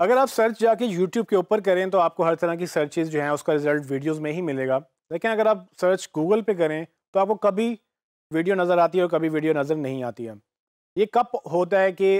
अगर आप सर्च जाके यूट्यूब के ऊपर करें तो आपको हर तरह की सर्चेज जो हैं उसका रिजल्ट वीडियोज़ में ही मिलेगा लेकिन अगर आप सर्च गूगल पे करें तो आपको कभी वीडियो नज़र आती है और कभी वीडियो नज़र नहीं आती है ये कब होता है कि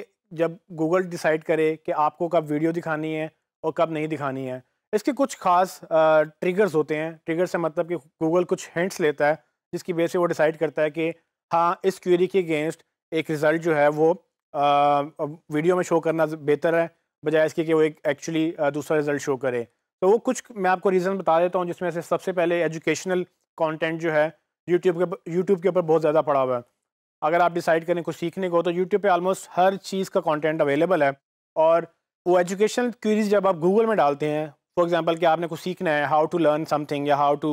जब गूगल डिसाइड करे कि आपको कब वीडियो दिखानी है और कब नहीं दिखानी है इसके कुछ खास ट्रिगर्स होते हैं ट्रिगर से मतलब कि गूगल कुछ हिंट्स लेता है जिसकी वजह से वो डिसाइड करता है कि हाँ इस क्यूरी के अगेंस्ट एक रिज़ल्ट जो है वो आ, वीडियो में शो करना बेहतर है बजाय इसके कि वो एक एक्चुअली दूसरा रिजल्ट शो करे तो वो कुछ मैं आपको रीज़न बता देता हूँ जिसमें से सबसे पहले एजुकेशनल कंटेंट जो है यूट्यूब के यूट्यूब के ऊपर बहुत ज़्यादा पड़ा हुआ है अगर आप डिसाइड करें कुछ सीखने को तो यूट्यूब पर ऑलमोस्ट हर चीज़ का कॉन्टेंट अवेलेबल है और वो एजुकेशनल क्यूरीज जब आप गूगल में डालते हैं फॉर एग्जाम्पल कि आपने कुछ सीखना है हाउ टू लर्न समथिंग या हाउ टू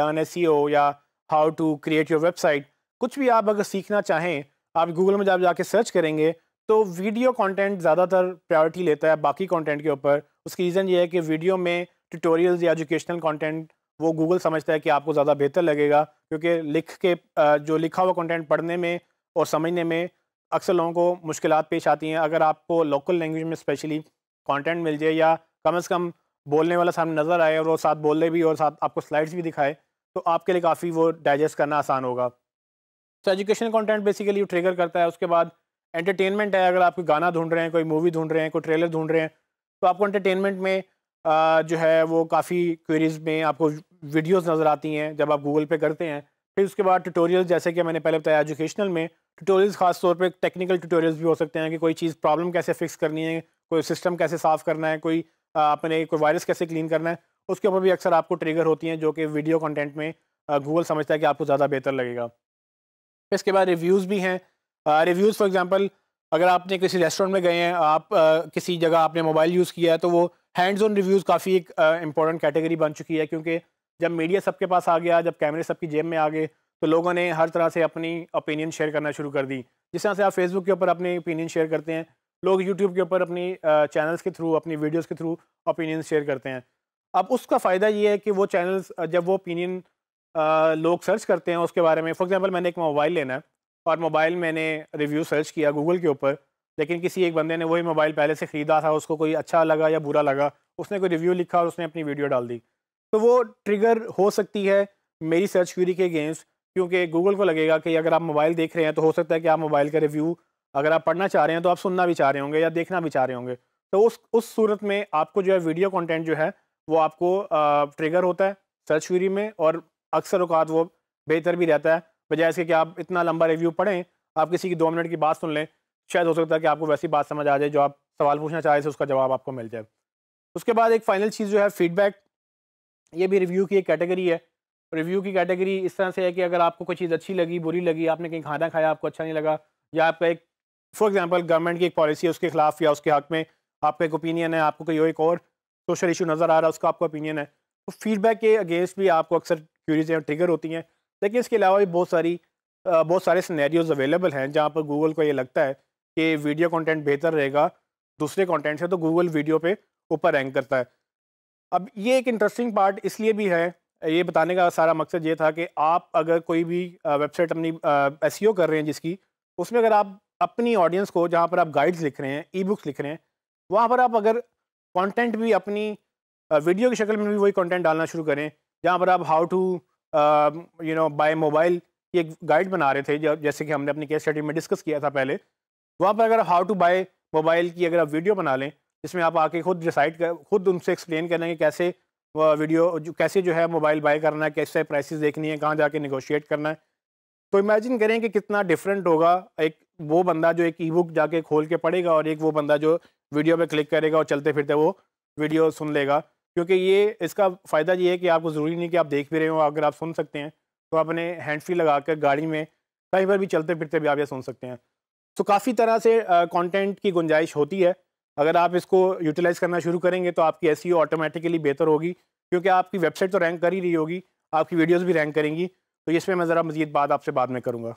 लर्न ओ या how to create your website कुछ भी आप अगर सीखना चाहें आप गूगल में जब जाके सर्च करेंगे तो वीडियो कंटेंट ज़्यादातर प्रायोरिटी लेता है बाकी कंटेंट के ऊपर उसकी रीज़न ये है कि वीडियो में ट्यूटोरियल्स या एजुकेशनल कंटेंट वो गूगल समझता है कि आपको ज़्यादा बेहतर लगेगा क्योंकि लिख के जो लिखा हुआ कंटेंट पढ़ने में और समझने में अक्सर लोगों को मुश्किल पेश आती हैं अगर आपको लोकल लैंग्वेज में स्पेशली कॉन्टेंट मिल जाए या कम अज़ कम बोलने वाला सामने नज़र आए और वो साथ बोल रहे भी और साथ आपको स्लाइड्स भी दिखाए तो आपके लिए काफ़ी वो डाइजेस्ट करना आसान होगा तो एजुकेशन कॉन्टेंट बेसिकली ट्रिगर करता है उसके बाद एंटरटेनमेंट है अगर आप कोई गाना ढूंढ रहे हैं कोई मूवी ढूंढ रहे हैं कोई ट्रेलर ढूंढ रहे हैं तो आपको एंटरटेनमेंट में आ, जो है वो काफ़ी क्वेरीज में आपको वीडियोस नज़र आती हैं जब आप गूगल पे करते हैं फिर उसके बाद ट्यूटोरियल जैसे कि मैंने पहले बताया एजुकेशनल में ट्यूटोरियल्स खास तौर पे टेक्निकल ट्यूटोरियल्स भी हो सकते हैं कि कोई चीज़ प्रॉब्लम कैसे फिक्स करनी है कोई सिस्टम कैसे साफ़ करना है कोई अपने कोई वायरस कैसे क्लीन करना है उसके ऊपर भी अक्सर आपको ट्रिगर होती हैं जो कि वीडियो कॉन्टेंट में गूगल समझता है कि आपको ज़्यादा बेहतर लगेगा इसके बाद रिव्यूज़ भी हैं रिव्यूज़ फॉर एग्ज़ाम्पल अगर आपने किसी रेस्टोरेंट में गए हैं आप आ, uh, किसी जगह आपने मोबाइल यूज़ किया है तो वो हैंड्स ऑन रिव्यूज़ काफ़ी एक इंपॉर्टेंट uh, कैटेगरी बन चुकी है क्योंकि जब मीडिया सबके पास आ गया जब कैमरे सबकी जेब में आ गए तो लोगों ने हर तरह से अपनी ओपिनियन शेयर करना शुरू कर दी जिस तरह से आप फेसबुक के ऊपर अपनी ओपिनियन शेयर करते हैं लोग यूट्यूब के ऊपर अपनी चैनल्स के थ्रू अपनी वीडियोज़ के थ्रू ओपिनियन शेयर करते हैं अब उसका फ़ायदा ये है कि वो चैनल्स जब वो ओपिनियन uh, लोग सर्च करते हैं उसके बारे में फॉर एग्ज़ाम्पल मैंने एक मोबाइल लेना है और मोबाइल मैंने रिव्यू सर्च किया गूगल के ऊपर लेकिन किसी एक बंदे ने वही मोबाइल पहले से ख़रीदा था उसको कोई अच्छा लगा या बुरा लगा उसने कोई रिव्यू लिखा और उसने अपनी वीडियो डाल दी तो वो ट्रिगर हो सकती है मेरी सर्च क्यूरी के अगेंस्ट क्योंकि गूगल को लगेगा कि अगर आप मोबाइल देख रहे हैं तो हो सकता है कि आप मोबाइल का रिव्यू अगर आप पढ़ना चाह रहे हैं तो आप सुनना भी चाह रहे होंगे या देखना भी चाह रहे होंगे तो उस उस सूरत में आपको जो है वीडियो कंटेंट जो है वो आपको आ, ट्रिगर होता है सर्च क्यूरी में और अक्सर अवकात वो बेहतर भी रहता है बजाय इसके कि आप इतना लंबा रिव्यू पढ़ें आप किसी की दो मिनट की बात सुन लें शायद हो सकता है कि आपको वैसी बात समझ आ जाए जो आप सवाल पूछना चाह रहे थे उसका जवाब आपको मिल जाए उसके बाद एक फाइनल चीज़ जो है फीडबैक ये भी रिव्यू की एक कैटेगरी है रिव्यू की कैटेगरी इस तरह से है कि अगर आपको कोई चीज़ अच्छी लगी बुरी लगी आपने कहीं खाना खाया आपको अच्छा नहीं लगा या आपका एक फॉर एग्जांपल गवर्नमेंट की एक पॉलिसी है उसके खिलाफ या उसके हक में आपका एक ओपिनियन है आपको कोई एक और सोशल इशू नज़र आ रहा है उसका आपका ओपिनियन है तो फीडबैक के अगेंस्ट भी आपको अक्सर क्यूरीज ट्रिगर होती हैं लेकिन इसके अलावा भी बहुत सारी बहुत सारे सिनेरियोज अवेलेबल हैं जहाँ पर गूगल को ये लगता है कि वीडियो कंटेंट बेहतर रहेगा दूसरे कंटेंट से तो गूगल वीडियो पे ऊपर रैंक करता है अब ये एक इंटरेस्टिंग पार्ट इसलिए भी है ये बताने का सारा मकसद ये था कि आप अगर कोई भी वेबसाइट अपनी एस e कर रहे हैं जिसकी उसमें अगर आप अपनी ऑडियंस को जहाँ पर आप गाइड्स लिख रहे हैं ई बुक्स लिख रहे हैं वहाँ पर आप अगर कंटेंट भी अपनी वीडियो की शक्ल में भी वही कंटेंट डालना शुरू करें जहाँ पर आप how to you know buy mobile एक गाइड बना रहे थे जैसे कि हमने अपनी केस स्टडी में डिस्कस किया था पहले वहाँ पर अगर हाउ टू बाय मोबाइल की अगर आप वीडियो बना लें जिसमें आप आके खुद डिसाइड कर खुद उनसे एक्सप्लेन करें कि कैसे वीडियो जो कैसे जो है मोबाइल बाय करना है कैसे प्राइसेस देखनी है कहाँ जाके निगोशिएट करना है तो इमेजिन करें कि कितना डिफरेंट होगा एक वो बंदा जो एक ई बुक जाके खोल के पढ़ेगा और एक वो बंदा जो वीडियो पे क्लिक करेगा और चलते फिरते वो वीडियो सुन लेगा क्योंकि ये इसका फ़ायदा ये है कि आपको ज़रूरी नहीं कि आप देख भी रहे हो अगर आप सुन सकते हैं तो आप अपने हैंड फ्री लगा कर गाड़ी में कहीं पर भी चलते फिरते भी आप ये सुन सकते हैं तो काफ़ी तरह से कॉन्टेंट की गुंजाइश होती है अगर आप इसको यूटिलाइज़ करना शुरू करेंगे तो आपकी ऐसी ऑटोमेटिकली e बेहतर होगी क्योंकि आपकी वेबसाइट तो रैंक कर ही रही होगी आपकी वीडियोज़ भी रैंक करेंगी तो इसमें मैं ज़रा मज़ीद बात आपसे बाद में करूँगा